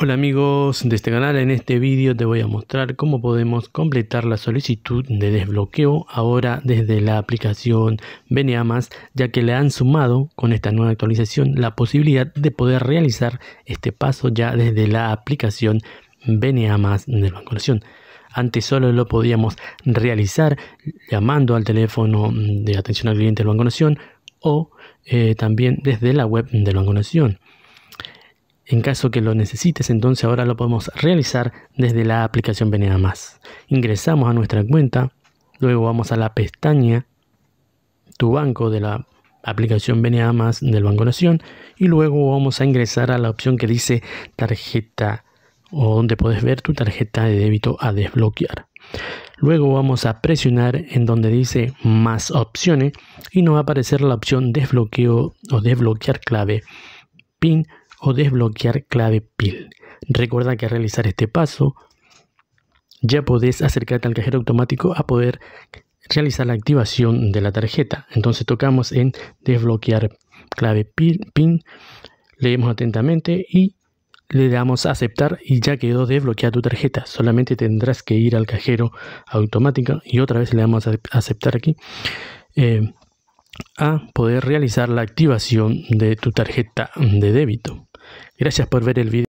Hola amigos de este canal, en este vídeo te voy a mostrar cómo podemos completar la solicitud de desbloqueo ahora desde la aplicación Más, ya que le han sumado con esta nueva actualización la posibilidad de poder realizar este paso ya desde la aplicación Más de Banco Nación. Antes solo lo podíamos realizar llamando al teléfono de atención al cliente del Banco Nación o eh, también desde la web del Banco Nación. En caso que lo necesites, entonces ahora lo podemos realizar desde la aplicación Venea Más. Ingresamos a nuestra cuenta, luego vamos a la pestaña Tu banco de la aplicación Venea Más del Banco Nación y luego vamos a ingresar a la opción que dice tarjeta o donde puedes ver tu tarjeta de débito a desbloquear. Luego vamos a presionar en donde dice más opciones y nos va a aparecer la opción desbloqueo o desbloquear clave PIN o desbloquear clave PIN Recuerda que al realizar este paso ya podés acercarte al cajero automático a poder realizar la activación de la tarjeta. Entonces tocamos en desbloquear clave PIN, leemos atentamente y le damos a aceptar y ya quedó desbloqueada tu tarjeta. Solamente tendrás que ir al cajero automático y otra vez le damos a aceptar aquí eh, a poder realizar la activación de tu tarjeta de débito. Gracias por ver el video.